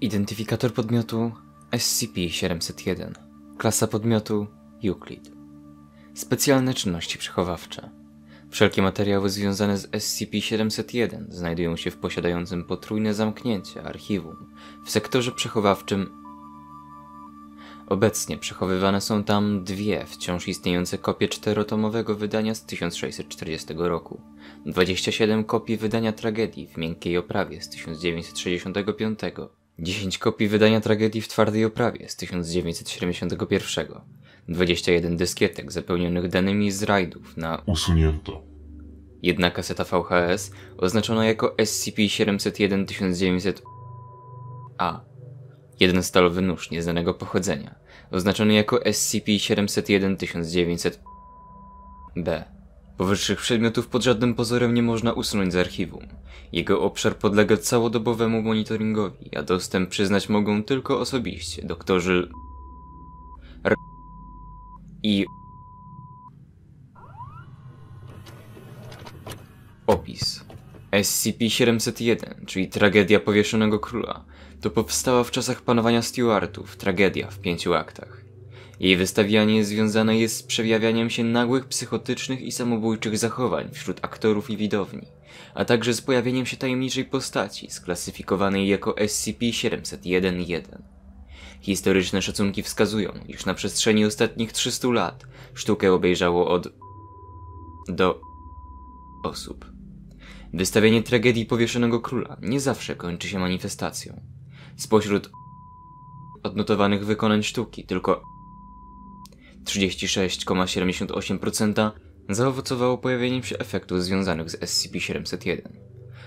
Identyfikator podmiotu SCP-701 Klasa podmiotu Euclid Specjalne czynności przechowawcze Wszelkie materiały związane z SCP-701 znajdują się w posiadającym potrójne zamknięcie archiwum w sektorze przechowawczym Obecnie przechowywane są tam dwie wciąż istniejące kopie czterotomowego wydania z 1640 roku, 27 kopii wydania tragedii w miękkiej oprawie z 1965, 10 kopii wydania tragedii w twardej oprawie z 1971, 21 dyskietek zapełnionych danymi z rajdów na usunięto. Jedna kaseta VHS oznaczona jako SCP-701-1900-A. Jeden stalowy nóż nieznanego pochodzenia, oznaczony jako SCP-701-1900-B. Powyższych przedmiotów pod żadnym pozorem nie można usunąć z archiwum. Jego obszar podlega całodobowemu monitoringowi, a dostęp przyznać mogą tylko osobiście doktorzy R i Opis SCP-701, czyli Tragedia Powieszonego Króla, to powstała w czasach panowania Stewartów, tragedia w pięciu aktach. Jej wystawianie związane jest z przejawianiem się nagłych psychotycznych i samobójczych zachowań wśród aktorów i widowni, a także z pojawieniem się tajemniczej postaci sklasyfikowanej jako SCP-701-1. Historyczne szacunki wskazują, iż na przestrzeni ostatnich 300 lat sztukę obejrzało od do osób. Wystawienie tragedii powieszonego króla nie zawsze kończy się manifestacją. Spośród odnotowanych wykonań sztuki tylko 36,78% zaowocowało pojawieniem się efektów związanych z SCP-701.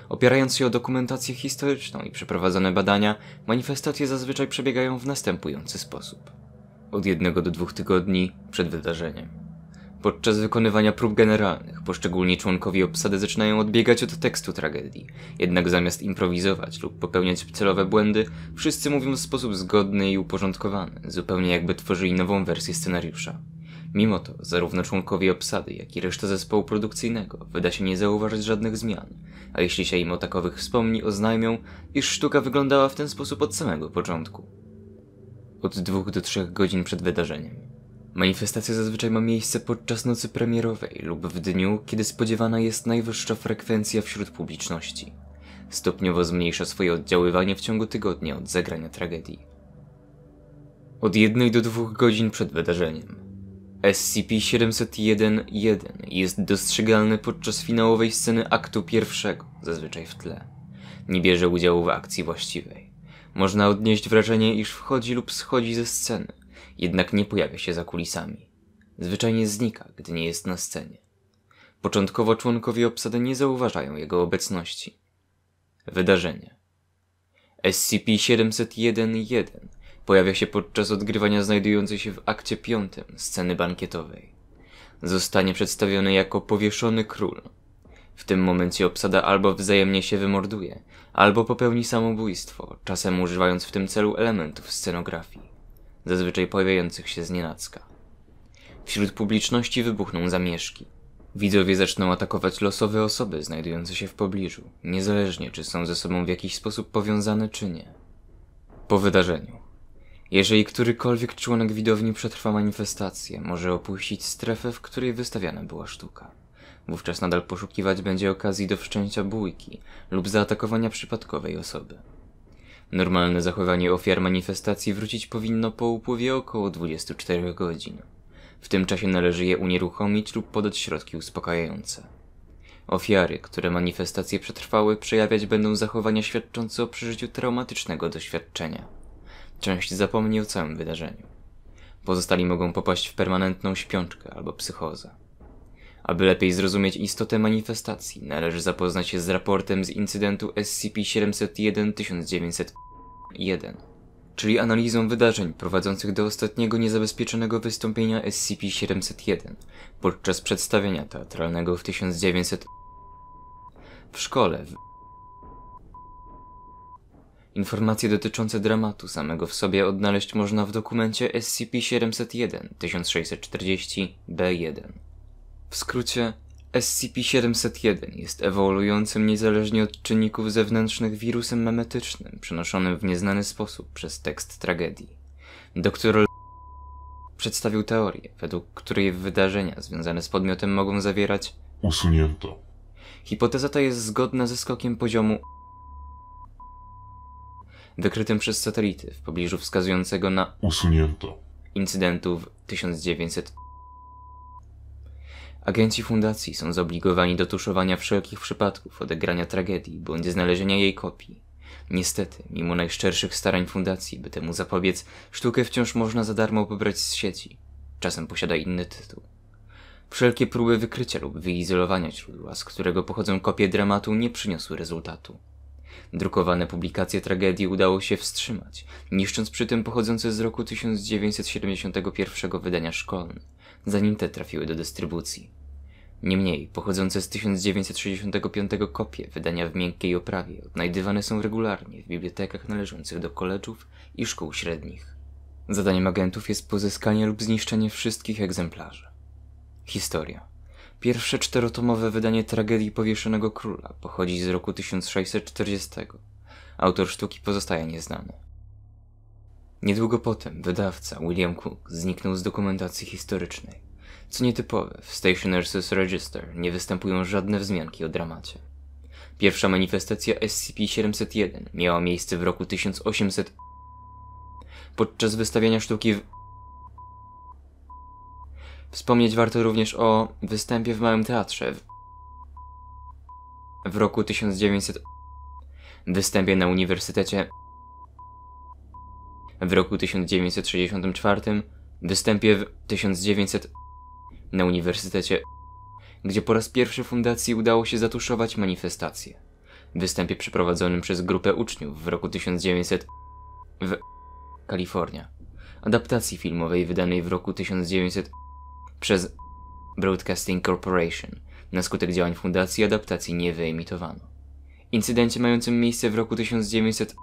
Opierając się o dokumentację historyczną i przeprowadzone badania, manifestacje zazwyczaj przebiegają w następujący sposób. Od jednego do dwóch tygodni przed wydarzeniem. Podczas wykonywania prób generalnych poszczególni członkowie obsady zaczynają odbiegać od tekstu tragedii, jednak zamiast improwizować lub popełniać celowe błędy, wszyscy mówią w sposób zgodny i uporządkowany, zupełnie jakby tworzyli nową wersję scenariusza. Mimo to, zarówno członkowie obsady, jak i reszta zespołu produkcyjnego wyda się nie zauważyć żadnych zmian, a jeśli się im o takowych wspomni, oznajmią, iż sztuka wyglądała w ten sposób od samego początku. Od dwóch do trzech godzin przed wydarzeniem Manifestacja zazwyczaj ma miejsce podczas nocy premierowej lub w dniu, kiedy spodziewana jest najwyższa frekwencja wśród publiczności. Stopniowo zmniejsza swoje oddziaływanie w ciągu tygodnia od zagrania tragedii. Od jednej do dwóch godzin przed wydarzeniem. SCP-701-1 jest dostrzegalny podczas finałowej sceny aktu pierwszego, zazwyczaj w tle. Nie bierze udziału w akcji właściwej. Można odnieść wrażenie, iż wchodzi lub schodzi ze sceny jednak nie pojawia się za kulisami. Zwyczajnie znika, gdy nie jest na scenie. Początkowo członkowie obsady nie zauważają jego obecności. Wydarzenie SCP-701-1 pojawia się podczas odgrywania znajdującej się w akcie 5 sceny bankietowej. Zostanie przedstawiony jako powieszony król. W tym momencie obsada albo wzajemnie się wymorduje, albo popełni samobójstwo, czasem używając w tym celu elementów scenografii zazwyczaj pojawiających się znienacka. Wśród publiczności wybuchną zamieszki. Widzowie zaczną atakować losowe osoby znajdujące się w pobliżu, niezależnie czy są ze sobą w jakiś sposób powiązane czy nie. Po wydarzeniu. Jeżeli którykolwiek członek widowni przetrwa manifestację, może opuścić strefę, w której wystawiana była sztuka. Wówczas nadal poszukiwać będzie okazji do wszczęcia bójki lub zaatakowania przypadkowej osoby. Normalne zachowanie ofiar manifestacji wrócić powinno po upływie około 24 godzin. W tym czasie należy je unieruchomić lub podać środki uspokajające. Ofiary, które manifestacje przetrwały, przejawiać będą zachowania świadczące o przeżyciu traumatycznego doświadczenia. Część zapomni o całym wydarzeniu. Pozostali mogą popaść w permanentną śpiączkę albo psychozę. Aby lepiej zrozumieć istotę manifestacji, należy zapoznać się z raportem z incydentu SCP-701-1900. 1. Czyli analizą wydarzeń prowadzących do ostatniego niezabezpieczonego wystąpienia SCP-701 podczas przedstawienia teatralnego w 1900 w szkole. W... Informacje dotyczące dramatu samego w sobie odnaleźć można w dokumencie SCP-701-1640-B1. W skrócie SCP-701 jest ewoluującym niezależnie od czynników zewnętrznych wirusem memetycznym przenoszonym w nieznany sposób przez tekst tragedii. Doktor L przedstawił teorię, według której wydarzenia związane z podmiotem mogą zawierać usunięto. Hipoteza ta jest zgodna ze skokiem poziomu wykrytym przez satelity w pobliżu wskazującego na usunięto incydentów w 1900 Agenci fundacji są zobligowani do tuszowania wszelkich przypadków odegrania tragedii bądź znalezienia jej kopii. Niestety, mimo najszczerszych starań fundacji, by temu zapobiec, sztukę wciąż można za darmo pobrać z sieci. Czasem posiada inny tytuł. Wszelkie próby wykrycia lub wyizolowania źródła, z którego pochodzą kopie dramatu, nie przyniosły rezultatu. Drukowane publikacje tragedii udało się wstrzymać, niszcząc przy tym pochodzące z roku 1971 wydania szkolne zanim te trafiły do dystrybucji. Niemniej, pochodzące z 1965 kopie wydania w miękkiej oprawie odnajdywane są regularnie w bibliotekach należących do koleżów i szkół średnich. Zadaniem agentów jest pozyskanie lub zniszczenie wszystkich egzemplarzy. Historia. Pierwsze czterotomowe wydanie tragedii powieszonego króla pochodzi z roku 1640. Autor sztuki pozostaje nieznany. Niedługo potem wydawca William Cook zniknął z dokumentacji historycznej. Co nietypowe, w Stationers' Register nie występują żadne wzmianki o dramacie. Pierwsza manifestacja SCP-701 miała miejsce w roku 1800 podczas wystawienia sztuki w... Wspomnieć warto również o występie w Małym Teatrze w, w roku 1900 występie na Uniwersytecie w roku 1964, występie w 1900 na Uniwersytecie, gdzie po raz pierwszy fundacji udało się zatuszować manifestację. występie przeprowadzonym przez grupę uczniów w roku 1900 w Kalifornia, adaptacji filmowej wydanej w roku 1900 przez Broadcasting Corporation na skutek działań fundacji adaptacji nie wyemitowano. Incydencie mającym miejsce w roku 1900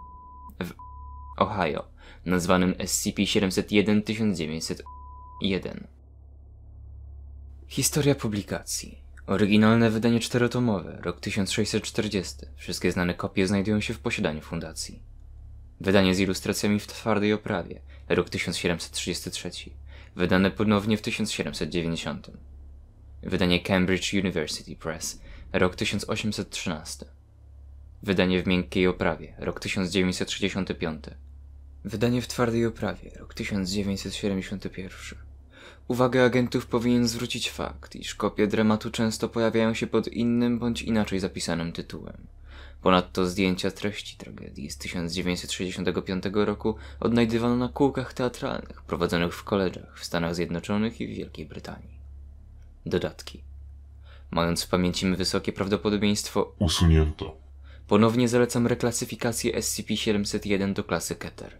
w Ohio nazwanym SCP-701-1901. Historia publikacji. Oryginalne wydanie czterotomowe, rok 1640. Wszystkie znane kopie znajdują się w posiadaniu fundacji. Wydanie z ilustracjami w twardej oprawie, rok 1733. Wydane ponownie w 1790. Wydanie Cambridge University Press, rok 1813. Wydanie w miękkiej oprawie, rok 1965. Wydanie w twardej oprawie, rok 1971. Uwagę agentów powinien zwrócić fakt, iż kopie dramatu często pojawiają się pod innym bądź inaczej zapisanym tytułem. Ponadto zdjęcia treści tragedii z 1965 roku odnajdywano na kółkach teatralnych prowadzonych w koledżach w Stanach Zjednoczonych i w Wielkiej Brytanii. Dodatki. Mając w pamięci wysokie prawdopodobieństwo usunięto. Ponownie zalecam reklasyfikację SCP-701 do klasy Keter.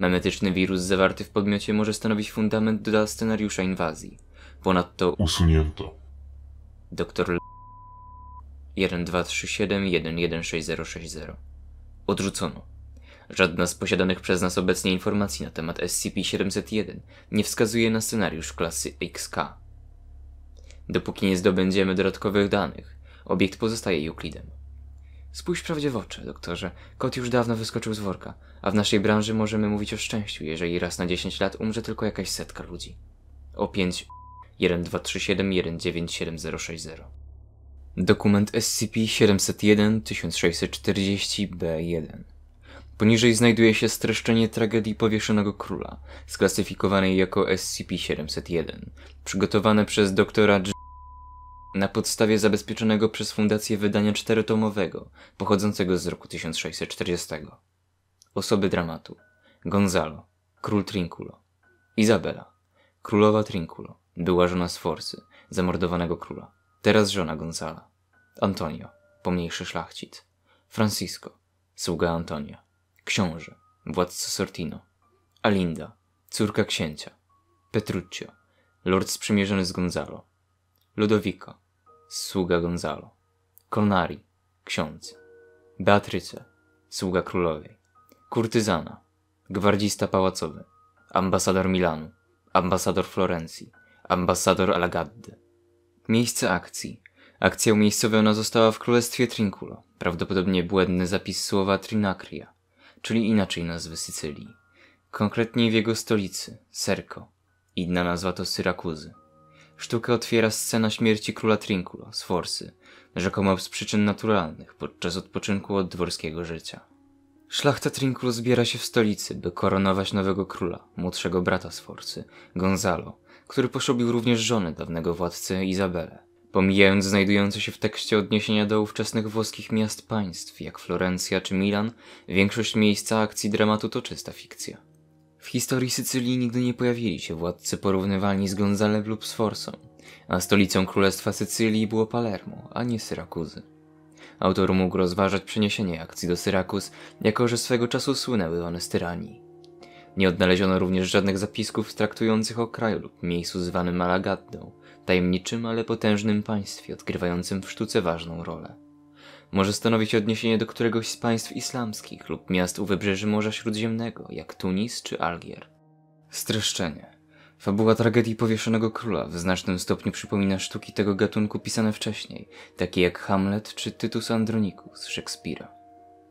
Memetyczny wirus zawarty w podmiocie może stanowić fundament dla scenariusza inwazji. Ponadto usunięto. Doktor L... 1237116060. Odrzucono. Żadna z posiadanych przez nas obecnie informacji na temat SCP-701 nie wskazuje na scenariusz klasy XK. Dopóki nie zdobędziemy dodatkowych danych, obiekt pozostaje Euclidem. Spójrz prawdzie w oczy, doktorze. Kot już dawno wyskoczył z worka, a w naszej branży możemy mówić o szczęściu, jeżeli raz na 10 lat umrze tylko jakaś setka ludzi. O 5 1237 197060. Dokument SCP-701-1640-B1 Poniżej znajduje się streszczenie tragedii powieszonego króla, sklasyfikowanej jako SCP-701, przygotowane przez doktora J na podstawie zabezpieczonego przez fundację wydania czterotomowego, pochodzącego z roku 1640. Osoby dramatu: Gonzalo, król Trinculo, Izabela, królowa Trinculo, była żona Sforcy, zamordowanego króla, teraz żona Gonzala, Antonio, pomniejszy szlachcic, Francisco, sługa Antonia, książę, władca Sortino, Alinda, córka księcia, Petruccio, lord sprzymierzony z Gonzalo, Ludowika, sługa Gonzalo, Konari, ksiądz, Beatryce, sługa królowej, kurtyzana, gwardzista pałacowy, ambasador Milanu, ambasador Florencji, ambasador Alagaddy. Miejsce akcji. Akcja umiejscowiona została w królestwie Trinculo, prawdopodobnie błędny zapis słowa Trinacria, czyli inaczej nazwy Sycylii. Konkretniej w jego stolicy, Serco. Inna nazwa to Syrakuzy. Sztukę otwiera scena śmierci króla Trinculo z Forsy, rzekomo z przyczyn naturalnych, podczas odpoczynku od dworskiego życia. Szlachta Trinculo zbiera się w stolicy, by koronować nowego króla, młodszego brata z Forsy, Gonzalo, który poszobił również żonę dawnego władcy Izabelę. Pomijając znajdujące się w tekście odniesienia do ówczesnych włoskich miast państw, jak Florencja czy Milan, większość miejsca akcji dramatu to czysta fikcja. W historii Sycylii nigdy nie pojawili się władcy porównywalni z Gonzalem lub Sforsą, a stolicą Królestwa Sycylii było Palermo, a nie Syrakuzy. Autor mógł rozważać przeniesienie akcji do Syrakus, jako że swego czasu słynęły one z tyranii. Nie odnaleziono również żadnych zapisków traktujących o kraju lub miejscu zwanym Malagadą, tajemniczym, ale potężnym państwie odgrywającym w sztuce ważną rolę może stanowić odniesienie do któregoś z państw islamskich lub miast u wybrzeży Morza Śródziemnego, jak Tunis czy Algier. Streszczenie. Fabuła tragedii powieszonego króla w znacznym stopniu przypomina sztuki tego gatunku pisane wcześniej, takie jak Hamlet czy Tytus z Szekspira.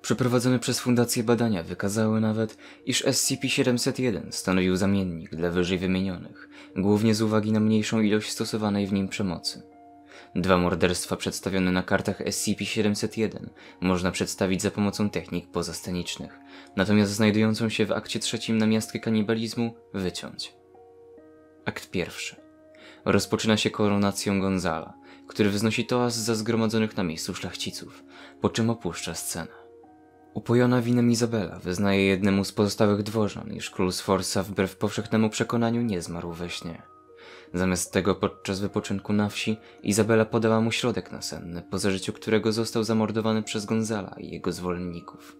Przeprowadzone przez fundację badania wykazały nawet, iż SCP-701 stanowił zamiennik dla wyżej wymienionych, głównie z uwagi na mniejszą ilość stosowanej w nim przemocy. Dwa morderstwa przedstawione na kartach SCP-701 można przedstawić za pomocą technik pozastanicznych, natomiast znajdującą się w akcie trzecim na miastkę kanibalizmu wyciąć. Akt pierwszy. Rozpoczyna się koronacją Gonzala, który wznosi toas za zgromadzonych na miejscu szlachciców, po czym opuszcza scenę. Upojona winem Izabela wyznaje jednemu z pozostałych dworzan, iż król Sforza wbrew powszechnemu przekonaniu nie zmarł we śnie. Zamiast tego podczas wypoczynku na wsi Izabela podała mu środek nasenny, po zażyciu którego został zamordowany przez Gonzala i jego zwolenników.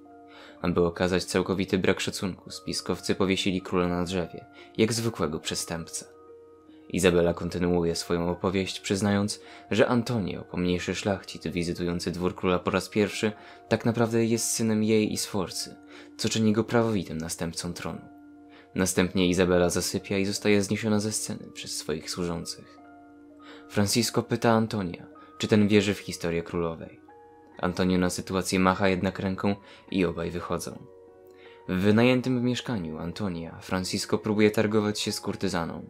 Aby okazać całkowity brak szacunku, spiskowcy powiesili króla na drzewie, jak zwykłego przestępcę. Izabela kontynuuje swoją opowieść, przyznając, że Antonio, pomniejszy szlachcic wizytujący dwór króla po raz pierwszy, tak naprawdę jest synem jej i Sforcy, co czyni go prawowitym następcą tronu. Następnie Izabela zasypia i zostaje zniesiona ze sceny przez swoich służących. Francisco pyta Antonia, czy ten wierzy w historię królowej. Antonio na sytuację macha jednak ręką i obaj wychodzą. W wynajętym mieszkaniu Antonia, Francisco próbuje targować się z kurtyzaną.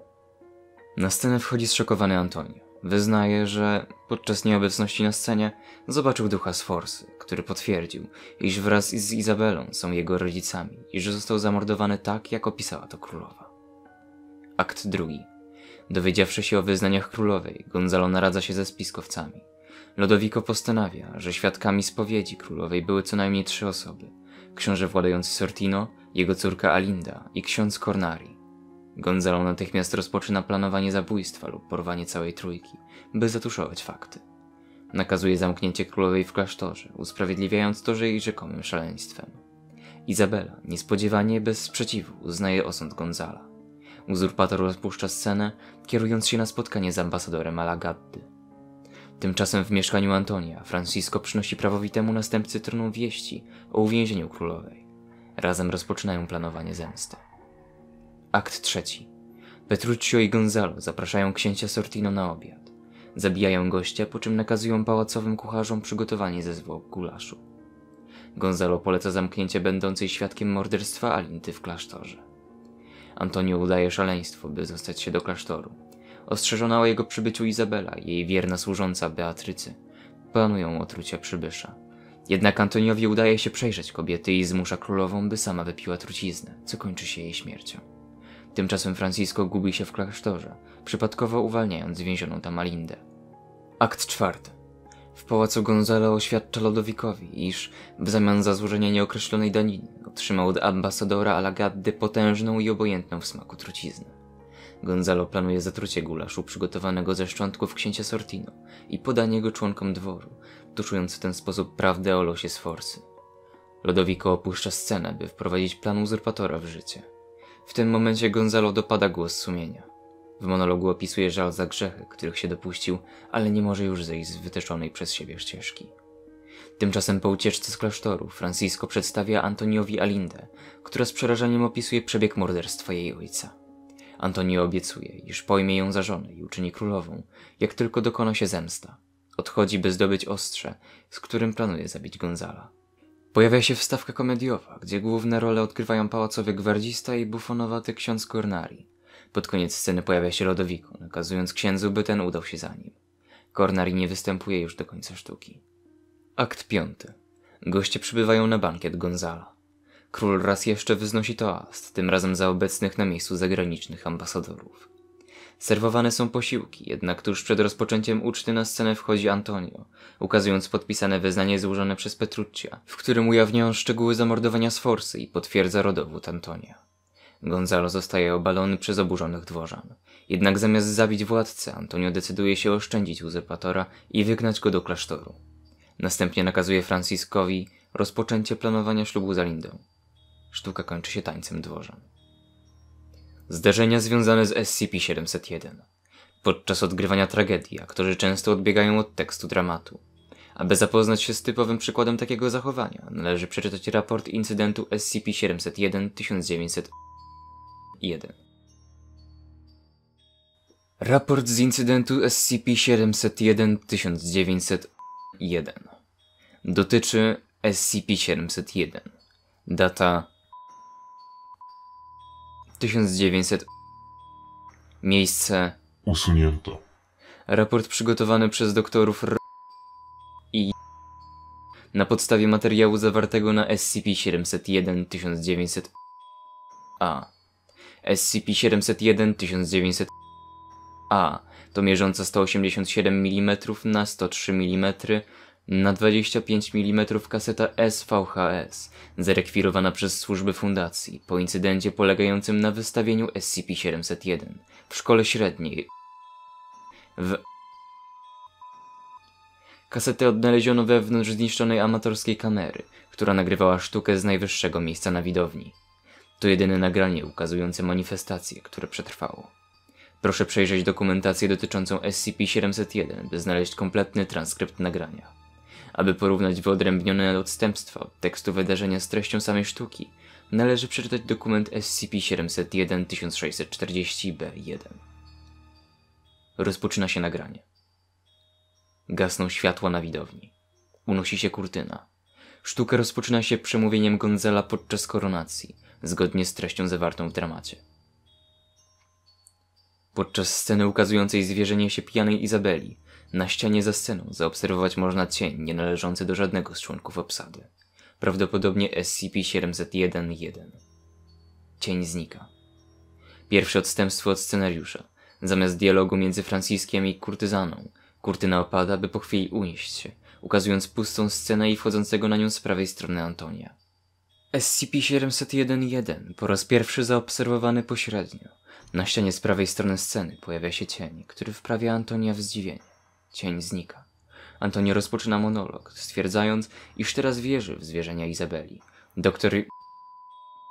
Na scenę wchodzi zszokowany Antonio. Wyznaje, że podczas nieobecności na scenie zobaczył ducha z forsy, który potwierdził, iż wraz z Izabelą są jego rodzicami i że został zamordowany tak, jak opisała to królowa. Akt drugi. Dowiedziawszy się o wyznaniach królowej, Gonzalo naradza się ze spiskowcami. Lodowico postanawia, że świadkami spowiedzi królowej były co najmniej trzy osoby. Książę władający Sortino, jego córka Alinda i ksiądz Cornari. Gonzalo natychmiast rozpoczyna planowanie zabójstwa lub porwanie całej trójki, by zatuszować fakty. Nakazuje zamknięcie królowej w klasztorze, usprawiedliwiając to, że jej rzekomym szaleństwem. Izabela, niespodziewanie bez sprzeciwu, uznaje osąd Gonzala. Uzurpator rozpuszcza scenę, kierując się na spotkanie z ambasadorem Alagaddy. Tymczasem w mieszkaniu Antonia Francisco przynosi prawowitemu następcy tronu wieści o uwięzieniu królowej. Razem rozpoczynają planowanie zemsty. Akt trzeci. Petruccio i Gonzalo zapraszają księcia Sortino na obiad. Zabijają gościa, po czym nakazują pałacowym kucharzom przygotowanie ze zwłok gulaszu. Gonzalo poleca zamknięcie będącej świadkiem morderstwa Alinty w klasztorze. Antonio udaje szaleństwo, by zostać się do klasztoru. Ostrzeżona o jego przybyciu Izabela i jej wierna służąca Beatrycy planują otrucie przybysza. Jednak Antoniowi udaje się przejrzeć kobiety i zmusza królową, by sama wypiła truciznę, co kończy się jej śmiercią. Tymczasem Francisco gubi się w klasztorze, przypadkowo uwalniając więzioną tam Alindę. Akt czwarty. W pałacu Gonzalo oświadcza Lodowikowi, iż w zamian za złożenie nieokreślonej daniny otrzymał od ambasadora Alagaddy potężną i obojętną w smaku truciznę. Gonzalo planuje zatrucie gulaszu przygotowanego ze szczątków księcia Sortino i podanie go członkom dworu, tuszując w ten sposób prawdę o losie Sforcy. Lodowiko opuszcza scenę, by wprowadzić plan uzurpatora w życie. W tym momencie Gonzalo dopada głos sumienia. W monologu opisuje żal za grzechy, których się dopuścił, ale nie może już zejść z wytyczonej przez siebie ścieżki. Tymczasem po ucieczce z klasztoru Francisco przedstawia Antoniowi Alindę, która z przerażeniem opisuje przebieg morderstwa jej ojca. Antonio obiecuje, iż pojmie ją za żonę i uczyni królową, jak tylko dokona się zemsta. Odchodzi, by zdobyć ostrze, z którym planuje zabić Gonzala. Pojawia się wstawka komediowa, gdzie główne role odgrywają pałacowy gwardzista i bufonowaty ksiądz Cornari. Pod koniec sceny pojawia się Lodowiku, nakazując księdzu, by ten udał się za nim. Cornari nie występuje już do końca sztuki. Akt piąty. Goście przybywają na bankiet Gonzala. Król raz jeszcze wyznosi toast, tym razem za obecnych na miejscu zagranicznych ambasadorów. Serwowane są posiłki, jednak tuż przed rozpoczęciem uczty na scenę wchodzi Antonio, ukazując podpisane wyznanie złożone przez Petruccia, w którym ujawnia on szczegóły zamordowania Sforcy i potwierdza rodowód Antonia. Gonzalo zostaje obalony przez oburzonych dworzan. Jednak zamiast zabić władcę, Antonio decyduje się oszczędzić uzurpatora i wygnać go do klasztoru. Następnie nakazuje Franciskowi rozpoczęcie planowania ślubu za Lindą. Sztuka kończy się tańcem dworzan. Zdarzenia związane z SCP-701. Podczas odgrywania tragedii aktorzy często odbiegają od tekstu dramatu. Aby zapoznać się z typowym przykładem takiego zachowania, należy przeczytać raport incydentu SCP-701-1901. Raport z incydentu SCP-701-1901 dotyczy SCP-701. Data 1900. Miejsce usunięto. Raport przygotowany przez doktorów R i na podstawie materiału zawartego na SCP-701-1900 A. SCP-701-1900 A to mierząca 187 mm na 103 mm na 25 mm kaseta SVHS, zarekwirowana przez służby fundacji po incydencie polegającym na wystawieniu SCP-701 w szkole średniej w Kasetę odnaleziono wewnątrz zniszczonej amatorskiej kamery, która nagrywała sztukę z najwyższego miejsca na widowni. To jedyne nagranie ukazujące manifestację, które przetrwało. Proszę przejrzeć dokumentację dotyczącą SCP-701, by znaleźć kompletny transkrypt nagrania. Aby porównać wyodrębnione odstępstwa od tekstu wydarzenia z treścią samej sztuki, należy przeczytać dokument SCP-701-1640-B1. Rozpoczyna się nagranie. Gasną światła na widowni. Unosi się kurtyna. Sztuka rozpoczyna się przemówieniem Gonzela podczas koronacji, zgodnie z treścią zawartą w dramacie. Podczas sceny ukazującej zwierzenie się pijanej Izabeli, na ścianie za sceną zaobserwować można cień nie należący do żadnego z członków obsady. Prawdopodobnie SCP-701-1. Cień znika. Pierwsze odstępstwo od scenariusza. Zamiast dialogu między Franciskiem i kurtyzaną, kurtyna opada, by po chwili unieść się, ukazując pustą scenę i wchodzącego na nią z prawej strony Antonia. SCP-701-1 po raz pierwszy zaobserwowany pośrednio. Na ścianie z prawej strony sceny pojawia się cień, który wprawia Antonia w zdziwienie. Cień znika. Antoni rozpoczyna monolog, stwierdzając, iż teraz wierzy w zwierzenia Izabeli. Doktor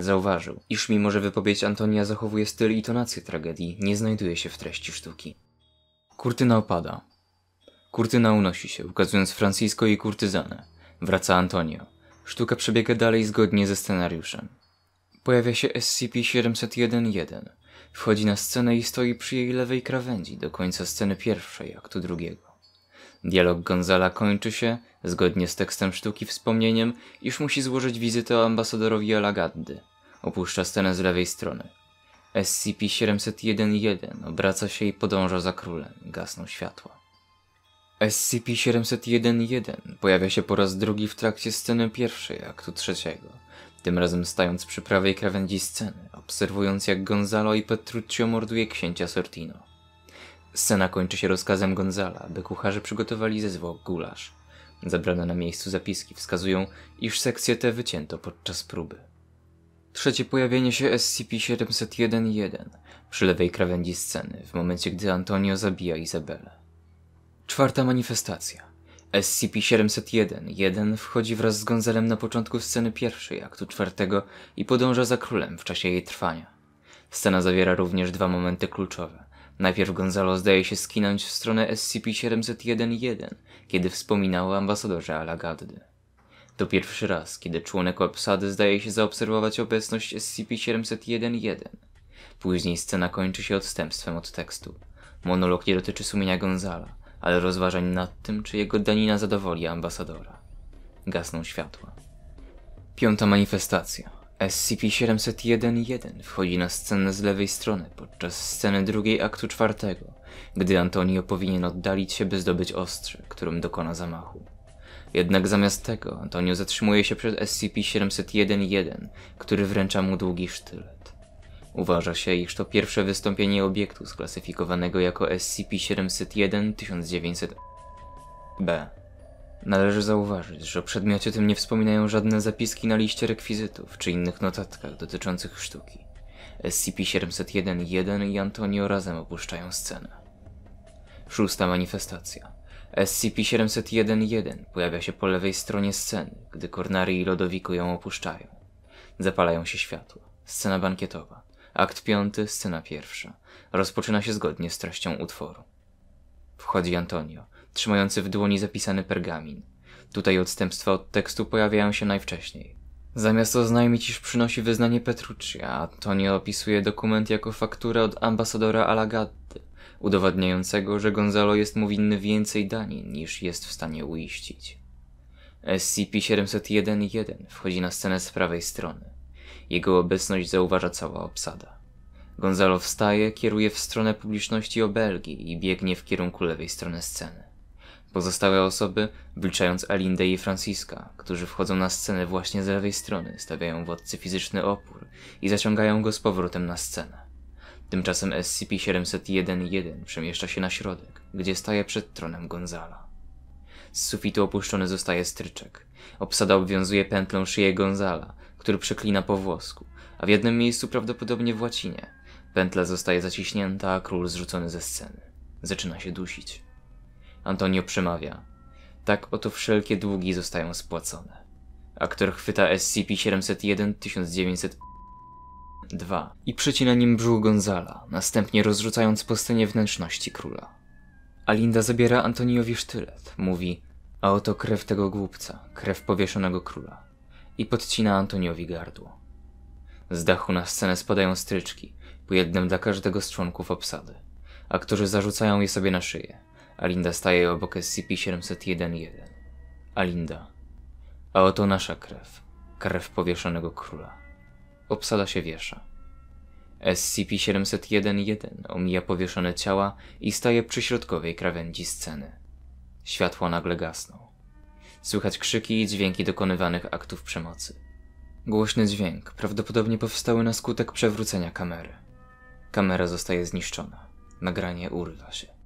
zauważył, iż mimo, że wypowiedź Antonia zachowuje styl i tonację tragedii, nie znajduje się w treści sztuki. Kurtyna opada. Kurtyna unosi się, ukazując Francisco i kurtyzanę. Wraca Antonio. Sztuka przebiega dalej zgodnie ze scenariuszem. Pojawia się SCP-701-1. Wchodzi na scenę i stoi przy jej lewej krawędzi do końca sceny pierwszej aktu drugiego. Dialog Gonzala kończy się, zgodnie z tekstem sztuki wspomnieniem, iż musi złożyć wizytę ambasadorowi Alagaddy. Opuszcza scenę z lewej strony. scp 7011 obraca się i podąża za królem. Gasną światła. scp 7011 pojawia się po raz drugi w trakcie sceny pierwszej aktu trzeciego. Tym razem stając przy prawej krawędzi sceny, obserwując jak Gonzalo i Petruccio morduje księcia Sortino. Scena kończy się rozkazem Gonzala, by kucharze przygotowali ze zwłok gulasz. Zabrane na miejscu zapiski wskazują, iż sekcje te wycięto podczas próby. Trzecie pojawienie się SCP-701-1 przy lewej krawędzi sceny, w momencie gdy Antonio zabija Izabelę. Czwarta manifestacja. SCP-701-1 wchodzi wraz z Gonzalem na początku sceny pierwszej aktu czwartego i podąża za królem w czasie jej trwania. Scena zawiera również dwa momenty kluczowe. Najpierw Gonzalo zdaje się skinąć w stronę scp 1 kiedy wspominał o ambasadorze Alagaddy. To pierwszy raz, kiedy członek obsady zdaje się zaobserwować obecność scp 1 Później scena kończy się odstępstwem od tekstu. Monolog nie dotyczy sumienia Gonzala, ale rozważań nad tym, czy jego danina zadowoli ambasadora. Gasną światła. Piąta manifestacja. SCP-701-1 wchodzi na scenę z lewej strony podczas sceny drugiej aktu czwartego, gdy Antonio powinien oddalić się, by zdobyć ostrze, którym dokona zamachu. Jednak zamiast tego Antonio zatrzymuje się przed SCP-701-1, który wręcza mu długi sztylet. Uważa się, iż to pierwsze wystąpienie obiektu sklasyfikowanego jako SCP-701-1900-B. Należy zauważyć, że o przedmiocie tym nie wspominają żadne zapiski na liście rekwizytów czy innych notatkach dotyczących sztuki. SCP-701-1 i Antonio razem opuszczają scenę. Szósta manifestacja. SCP-701-1 pojawia się po lewej stronie sceny, gdy Kornary i Lodowiku ją opuszczają. Zapalają się światła. Scena bankietowa. Akt piąty, scena pierwsza. Rozpoczyna się zgodnie z treścią utworu. Wchodzi Antonio, trzymający w dłoni zapisany pergamin. Tutaj odstępstwa od tekstu pojawiają się najwcześniej. Zamiast oznajmić, iż przynosi wyznanie Petruccia, Antonio opisuje dokument jako fakturę od ambasadora Alagaddy, udowadniającego, że Gonzalo jest mu winny więcej danin niż jest w stanie uiścić. SCP-701-1 wchodzi na scenę z prawej strony. Jego obecność zauważa cała obsada. Gonzalo wstaje, kieruje w stronę publiczności obelgi i biegnie w kierunku lewej strony sceny. Pozostałe osoby, wliczając Alindę i Franciska, którzy wchodzą na scenę właśnie z lewej strony, stawiają władcy fizyczny opór i zaciągają go z powrotem na scenę. Tymczasem SCP-701-1 przemieszcza się na środek, gdzie staje przed tronem Gonzala. Z sufitu opuszczony zostaje stryczek. Obsada obwiązuje pętlą szyję Gonzala, który przeklina po włosku, a w jednym miejscu prawdopodobnie w łacinie. Pętla zostaje zaciśnięta, a król zrzucony ze sceny. Zaczyna się dusić. Antonio przemawia. Tak oto wszelkie długi zostają spłacone. Aktor chwyta SCP-701-1902 i przecina nim brzuch Gonzala, następnie rozrzucając po scenie wnętrzności króla. Alinda zabiera Antoniowi sztylet, mówi a oto krew tego głupca, krew powieszonego króla i podcina Antoniowi gardło. Z dachu na scenę spadają stryczki, po jednym dla każdego z członków obsady, a którzy zarzucają je sobie na szyję, Alinda staje obok SCP-701-1. Alinda. A oto nasza krew. Krew powieszonego króla. Obsada się wiesza. SCP-701-1 omija powieszone ciała i staje przy środkowej krawędzi sceny. Światło nagle gasną. Słychać krzyki i dźwięki dokonywanych aktów przemocy. Głośny dźwięk prawdopodobnie powstały na skutek przewrócenia kamery. Kamera zostaje zniszczona. Nagranie urywa się.